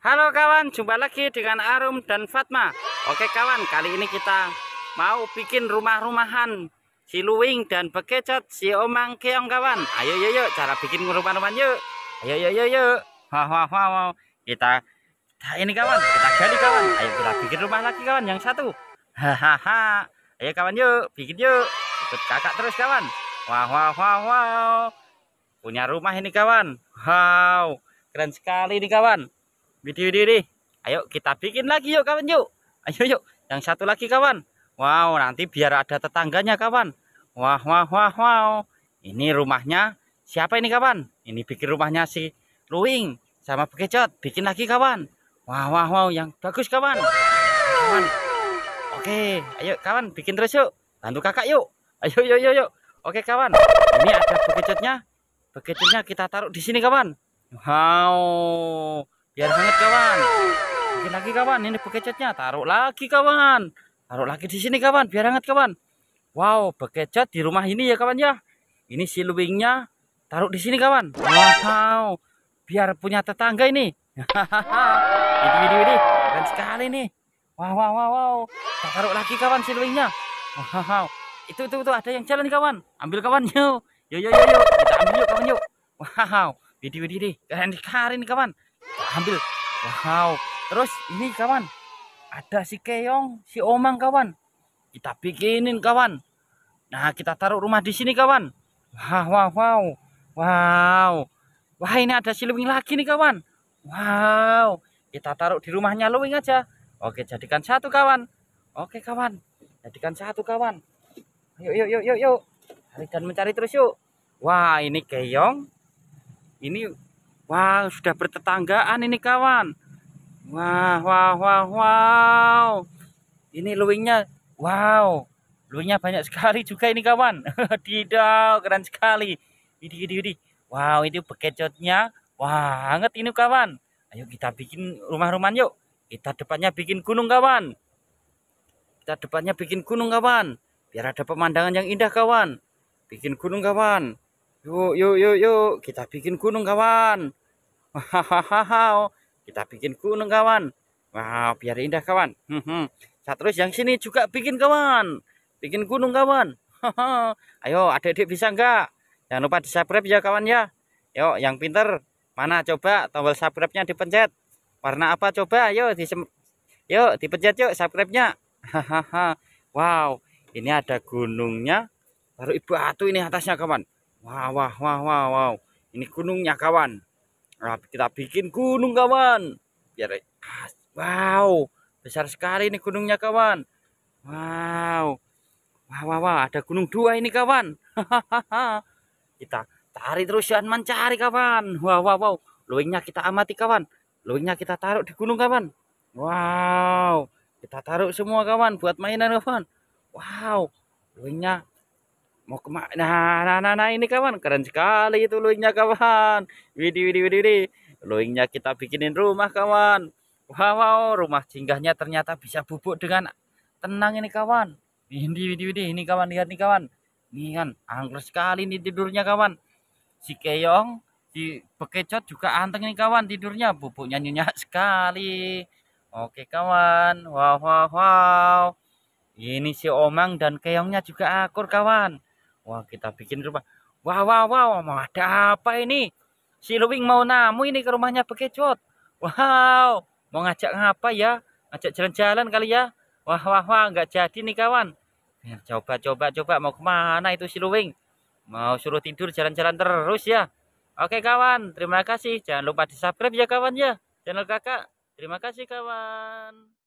Halo kawan, jumpa lagi dengan Arum dan Fatma. Oke kawan, kali ini kita mau bikin rumah-rumahan si Luwing dan Bekecot si Omang Keong kawan. Ayo yuk yuk cara bikin rumah-rumahan yuk. Ayo yuk yuk yuk. wow wow, wah wah. Kita nah, ini kawan, kita gali kawan. Ayo kita bikin rumah lagi kawan yang satu. Hahaha. Ayo kawan yuk, bikin yuk. Ikut kakak terus kawan. Wow wow wow, wah. Punya rumah ini kawan. Wow, keren sekali nih kawan video ini ayo kita bikin lagi yuk kawan yuk ayo yuk yang satu lagi kawan wow nanti biar ada tetangganya kawan wah wah wah wow ini rumahnya siapa ini kawan ini bikin rumahnya si Luing sama bekecot bikin lagi kawan wah wah wow yang bagus kawan, kawan. Oke, ayo kawan bikin terus yuk. Bantu kakak yuk. Ayo yuk yuk yuk. Oke kawan, ini ada bekecotnya. Bekecotnya kita taruh di sini kawan. Wow biar hangat kawan bikin lagi kawan ini bekecotnya taruh lagi kawan taruh lagi di sini kawan biar hangat kawan wow bekecot di rumah ini ya kawan ya ini si luwingnya taruh di sini kawan wow biar punya tetangga ini ini ini ini keren sekali nih wow wow wow wow Kita taruh lagi kawan si luwingnya wow itu itu itu ada yang jalan kawan ambil kawan yuk yuk yuk yuk kita ambil yuk kawan yuk wow video ini keren sekali nih kawan ambil wow terus ini kawan ada si keong si omang kawan kita bikinin kawan nah kita taruh rumah di sini kawan wow wow wow wow wah ini ada si lewing lagi nih kawan wow kita taruh di rumahnya lewing aja oke jadikan satu kawan oke kawan jadikan satu kawan yuk yuk yuk yuk yuk cari dan mencari terus yuk wah ini keong ini Wow, sudah bertetanggaan ini kawan. Wah, wow, wow, wow. Ini luingnya wow. Luingnya banyak sekali juga ini kawan. Tidak, keren sekali. Widi, widi, widi. Wow, itu bekecotnya. Wah, hangat ini kawan. Ayo kita bikin rumah-rumah yuk. Kita depannya bikin gunung kawan. Kita depannya bikin gunung kawan. Biar ada pemandangan yang indah kawan. Bikin gunung kawan. Yuk, yuk, yuk, yuk. Kita bikin gunung kawan. Wow, kita bikin gunung kawan. Wow, biar indah kawan. Saya terus yang sini juga bikin kawan. Bikin gunung kawan. Ayo adik-adik bisa enggak? Jangan lupa di subscribe ya kawan ya. Yuk yang pinter. Mana coba tombol subscribe-nya dipencet. Warna apa coba? Yuk, di yuk dipencet yuk subscribe-nya. wow, ini ada gunungnya. Baru ibu atu ini atasnya kawan. Wow, wow, wow, wow, wow. Ini gunungnya kawan kita bikin gunung kawan. Biar ah, wow, besar sekali ini gunungnya kawan. Wow. Wah, wah, wow. ada gunung dua ini kawan. kita tarik terus jangan mencari kawan. wow wow wow. Luingnya kita amati kawan. Luingnya kita taruh di gunung kawan. Wow. Kita taruh semua kawan buat mainan kawan. Wow. Luingnya mau kemana nah, nah nah nah ini kawan keren sekali itu luingnya kawan widi widi widi, widi. luingnya kita bikinin rumah kawan wow, wow rumah singgahnya ternyata bisa bubuk dengan tenang ini kawan ini widi widi ini kawan lihat nih kawan Ini kan angker sekali ini tidurnya kawan si keong si bekecot juga anteng nih kawan tidurnya bubuknya nyenyak sekali oke kawan wow wow wow ini si omang dan keongnya juga akur kawan Wah kita bikin rumah. Wah wah wah mau ada apa ini? Si Luwing mau namu ini ke rumahnya bekecot. Wow mau ngajak ngapa ya? Ngajak jalan-jalan kali ya? Wah wah wah nggak jadi nih kawan. Ya, coba coba coba mau kemana itu si Luwing? Mau suruh tidur jalan-jalan terus ya? Oke kawan, terima kasih. Jangan lupa di subscribe ya kawan ya. Channel kakak. Terima kasih kawan.